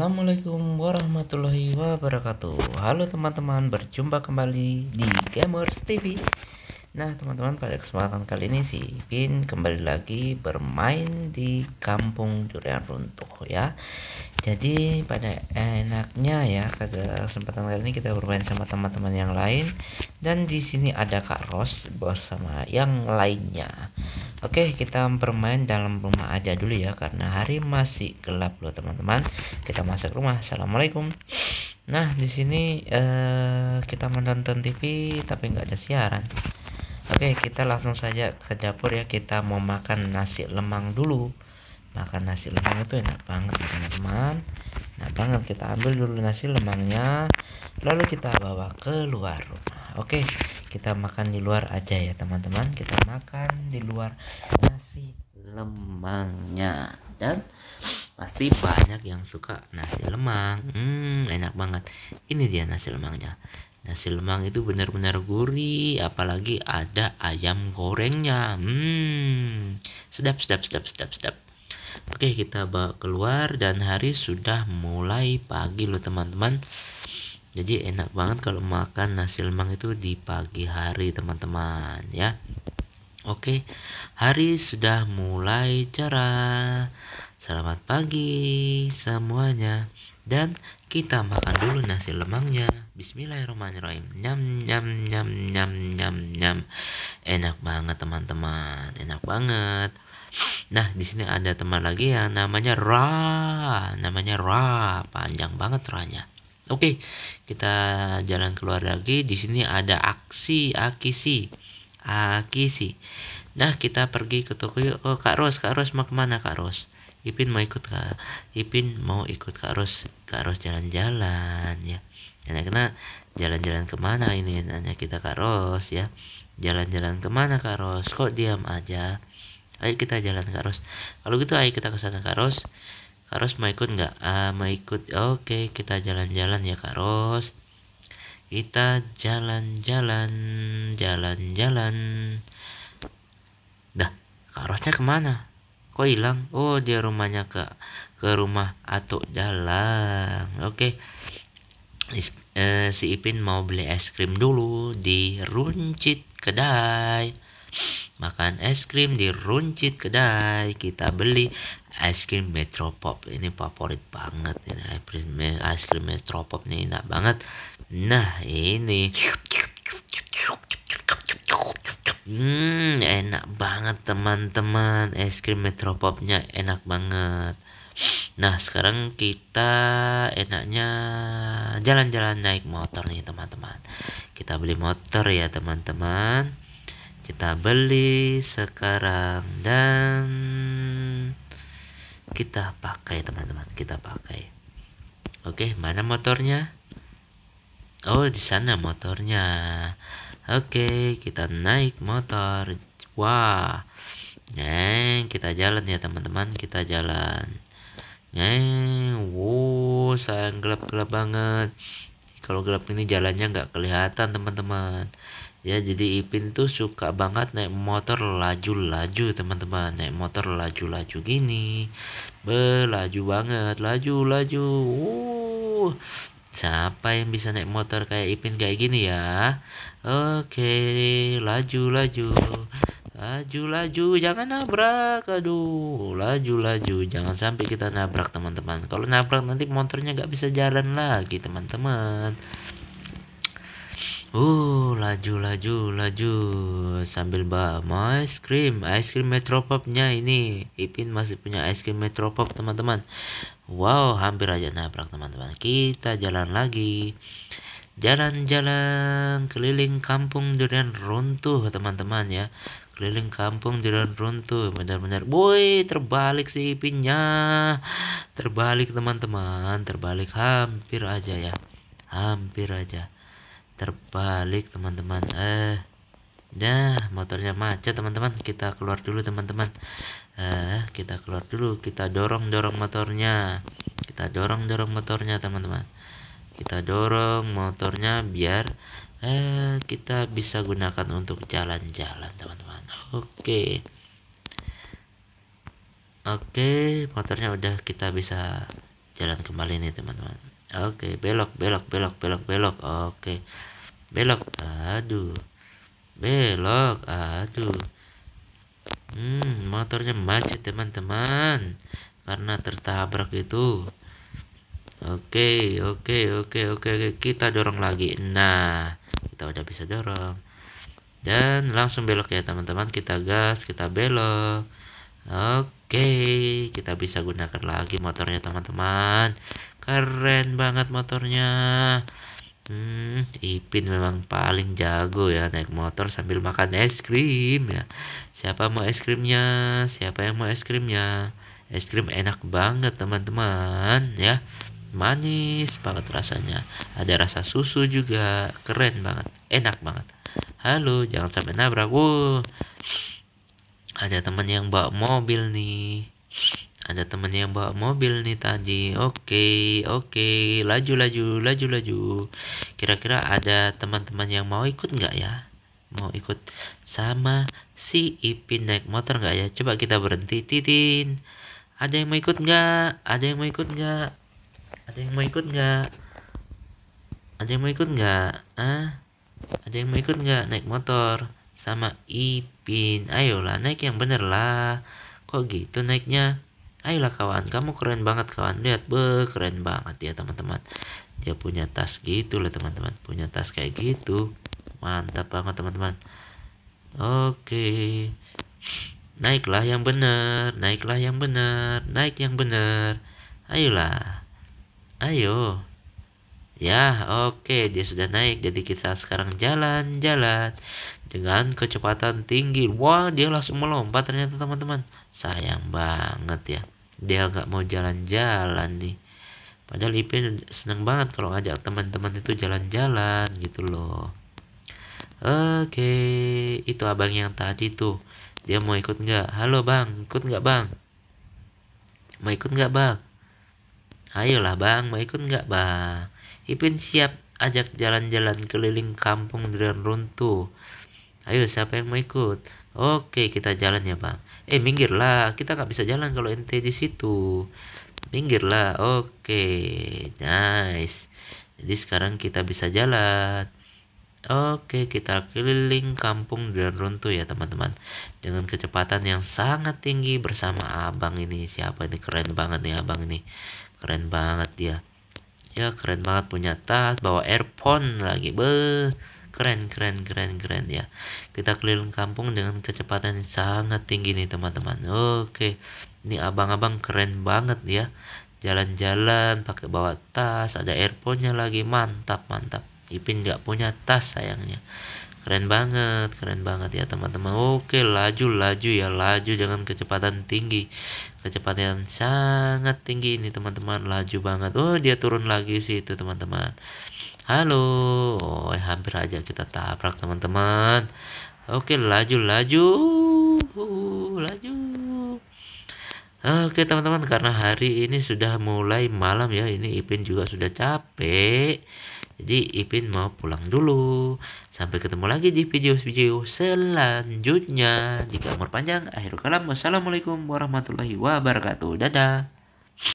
Assalamualaikum warahmatullahi wabarakatuh Halo teman-teman, berjumpa kembali di Gamers TV Nah teman-teman, pada kesempatan kali ini si Pin kembali lagi bermain di kampung durian runtuh ya Jadi pada enaknya ya, pada kesempatan kali ini kita bermain sama teman-teman yang lain Dan di sini ada Kak Ros bersama yang lainnya Oke, kita bermain dalam rumah aja dulu ya karena hari masih gelap loh teman-teman. Kita masuk rumah. Assalamualaikum. Nah, di sini eh, kita menonton TV tapi nggak ada siaran. Oke, kita langsung saja ke dapur ya. Kita mau makan nasi lemang dulu. Makan nasi lemang itu enak banget teman-teman. Enak banget. Kita ambil dulu nasi lemangnya, lalu kita bawa keluar rumah. Oke, kita makan di luar aja ya teman-teman kita makan di luar nasi lemangnya dan pasti banyak yang suka nasi lemang hmm, enak banget ini dia nasi lemangnya nasi lemang itu benar-benar gurih apalagi ada ayam gorengnya hmm sedap sedap sedap sedap sedap oke kita bawa keluar dan hari sudah mulai pagi loh teman-teman jadi enak banget kalau makan nasi lemang itu di pagi hari teman-teman ya oke hari sudah mulai cerah selamat pagi semuanya dan kita makan dulu nasi lemangnya Bismillahirrahmanirrahim nyam nyam nyam nyam nyam nyam enak banget teman-teman enak banget Nah, di sini ada teman lagi yang namanya Ra. Namanya Ra, panjang banget Ra-nya. Oke, kita jalan keluar lagi. Di sini ada aksi, akisi, akisi. Nah, kita pergi ke toko yuk. Oh, Kak Ros, Kak Ros mau kemana Kak Ros? Ipin mau ikut Kak. Ipin mau ikut Kak Ros. Kak Ros jalan-jalan ya. Enak kena jalan-jalan kemana ini? Nanya kita Kak Ros ya. Jalan-jalan kemana Kak Ros? Kok diam aja? Ayo kita jalan Kak Ros. Kalau gitu ayo kita ke sana Kak Ros. Kak Ros mau ikut nggak? Ah, mau ikut. Oke, kita jalan-jalan ya Kak Ros. Kita jalan-jalan, jalan-jalan. Dah, Kak Rosnya kemana? Kok hilang? Oh, dia rumahnya ke ke rumah atau jalan? Oke. Eh, si Ipin mau beli es krim dulu di Runcit Kedai makan es krim di runcit kedai kita beli ice cream metropop ini favorit banget ini ice cream ice cream metropop ini enak banget nah ini hmm enak banget teman-teman es krim metropopnya enak banget nah sekarang kita enaknya jalan-jalan naik motor nih teman-teman kita beli motor ya teman-teman kita beli sekarang dan kita pakai teman-teman kita pakai oke mana motornya oh di sana motornya oke kita naik motor wah Neng, kita jalan ya teman-teman, kita jalan. Neng, wow, sayang gelap-gelap banget. Kalau gelap ini jalannya nggak kelihatan teman-teman ya jadi Ipin tuh suka banget naik motor laju-laju teman-teman naik motor laju-laju gini belaju banget laju-laju uh siapa yang bisa naik motor kayak Ipin kayak gini ya oke laju-laju laju-laju jangan nabrak aduh laju-laju jangan sampai kita nabrak teman-teman kalau nabrak nanti motornya nggak bisa jalan lagi teman-teman Uh, laju, laju, laju sambil bawa mau es krim, es krim Metropopnya ini. Ipin masih punya ice cream Metropop teman-teman. Wow, hampir aja nabrak teman-teman. Kita jalan lagi. Jalan-jalan keliling kampung durian runtuh teman-teman ya. Keliling kampung durian runtuh benar-benar. boy terbalik si Ipinnya. Terbalik teman-teman, terbalik hampir aja ya. Hampir aja terbalik teman-teman eh ya motornya macet teman-teman kita keluar dulu teman-teman eh kita keluar dulu kita dorong dorong motornya kita dorong dorong motornya teman-teman kita dorong motornya biar eh kita bisa gunakan untuk jalan-jalan teman-teman oke oke motornya udah kita bisa jalan kembali nih teman-teman oke belok belok belok belok belok oke belok aduh belok aduh hmm motornya macet teman-teman karena tertabrak itu Oke, oke, oke, oke, oke. Kita dorong lagi. Nah, kita udah bisa dorong. Dan langsung belok ya, teman-teman. Kita gas, kita belok. Oke, kita bisa gunakan lagi motornya, teman-teman. Keren banget motornya. Hmm, Ipin memang paling jago ya naik motor sambil makan es krim ya. Siapa mau es krimnya? Siapa yang mau es krimnya? Es krim enak banget teman-teman ya. Manis banget rasanya. Ada rasa susu juga. Keren banget. Enak banget. Halo, jangan sampai nabrak. Wuh. Ada teman yang bawa mobil nih ada temannya yang bawa mobil nih tadi oke okay, oke okay. laju laju laju laju kira-kira ada teman-teman yang mau ikut nggak ya mau ikut sama si Ipin naik motor nggak ya coba kita berhenti titin ada yang mau ikut nggak ada yang mau ikut nggak ada yang mau ikut nggak ada yang mau ikut nggak ah ada yang mau ikut nggak naik motor sama Ipin ayolah naik yang bener lah kok gitu naiknya Ayolah kawan, kamu keren banget kawan. Lihat, be, keren banget ya teman-teman. Dia punya tas gitu loh teman-teman. Punya tas kayak gitu. Mantap banget teman-teman. Oke. Naiklah yang benar, naiklah yang benar, naik yang benar. Ayolah. Ayo. Ya, oke, okay, dia sudah naik. Jadi kita sekarang jalan-jalan dengan kecepatan tinggi. Wah, dia langsung melompat ternyata teman-teman. Sayang banget ya. Dia nggak mau jalan-jalan nih. Padahal Ipin seneng banget kalau ngajak teman-teman itu jalan-jalan gitu loh. Oke, okay, itu abang yang tadi tuh. Dia mau ikut nggak? Halo bang, ikut nggak bang? Mau ikut nggak bang? Ayolah bang, mau ikut nggak bang? Ipin siap ajak jalan-jalan keliling kampung dengan runtuh. Ayo siapa yang mau ikut? Oke kita jalan ya bang. Eh minggirlah kita nggak bisa jalan kalau ente di situ. Minggirlah. Oke nice. Jadi sekarang kita bisa jalan. Oke, kita keliling kampung dan runtuh ya teman-teman Dengan kecepatan yang sangat tinggi bersama abang ini Siapa ini? Keren banget nih abang ini Keren banget dia ya keren banget punya tas bawa earphone lagi be keren keren keren keren ya kita keliling kampung dengan kecepatan yang sangat tinggi nih teman-teman oke ini abang-abang keren banget ya jalan-jalan pakai bawa tas ada earphone-nya lagi mantap mantap Ipin nggak punya tas sayangnya keren banget keren banget ya teman-teman oke laju laju ya laju jangan kecepatan tinggi kecepatan sangat tinggi ini teman-teman laju banget oh dia turun lagi sih itu teman-teman halo oh, hampir aja kita tabrak teman-teman oke laju laju uh, laju Oke teman-teman karena hari ini sudah mulai malam ya ini Ipin juga sudah capek jadi Ipin mau pulang dulu. Sampai ketemu lagi di video-video selanjutnya. Jika umur panjang, akhir kalam. Wassalamualaikum warahmatullahi wabarakatuh. Dadah.